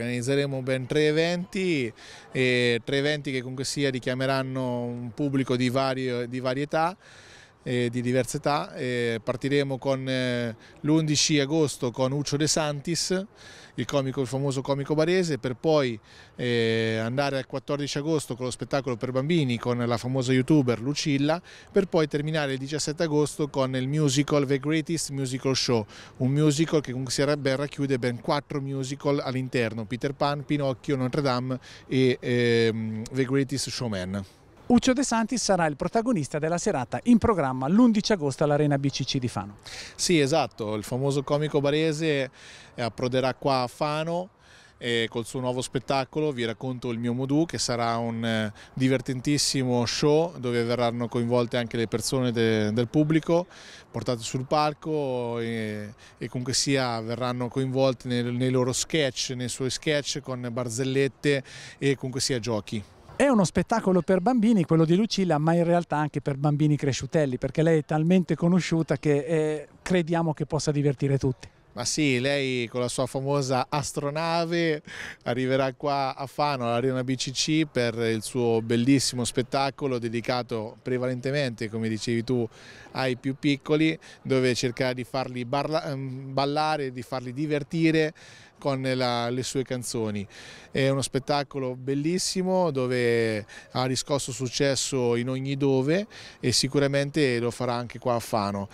Organizzeremo ben tre eventi, eh, tre eventi che comunque sia richiameranno un pubblico di, vario, di varietà eh, di diverse età. Eh, partiremo con eh, l'11 agosto con Uccio De Santis, il, comico, il famoso comico barese, per poi eh, andare al 14 agosto con lo spettacolo per bambini con la famosa youtuber Lucilla, per poi terminare il 17 agosto con il musical The Greatest Musical Show, un musical che comunque si racchiude ben quattro musical all'interno, Peter Pan, Pinocchio, Notre Dame e ehm, The Greatest Showman. Uccio De Santis sarà il protagonista della serata in programma l'11 agosto all'Arena BCC di Fano. Sì, esatto, il famoso comico barese eh, approderà qua a Fano e col suo nuovo spettacolo Vi racconto il mio Modù che sarà un eh, divertentissimo show dove verranno coinvolte anche le persone de, del pubblico portate sul palco e, e comunque sia verranno coinvolte nel, nei loro sketch, nei suoi sketch con barzellette e comunque sia giochi. È uno spettacolo per bambini, quello di Lucilla, ma in realtà anche per bambini cresciutelli, perché lei è talmente conosciuta che eh, crediamo che possa divertire tutti. Ma sì, lei con la sua famosa astronave arriverà qua a Fano, all'Arena BCC, per il suo bellissimo spettacolo dedicato prevalentemente, come dicevi tu, ai più piccoli, dove cercherà di farli ehm, ballare, di farli divertire con la, le sue canzoni. È uno spettacolo bellissimo dove ha riscosso successo in ogni dove e sicuramente lo farà anche qua a Fano.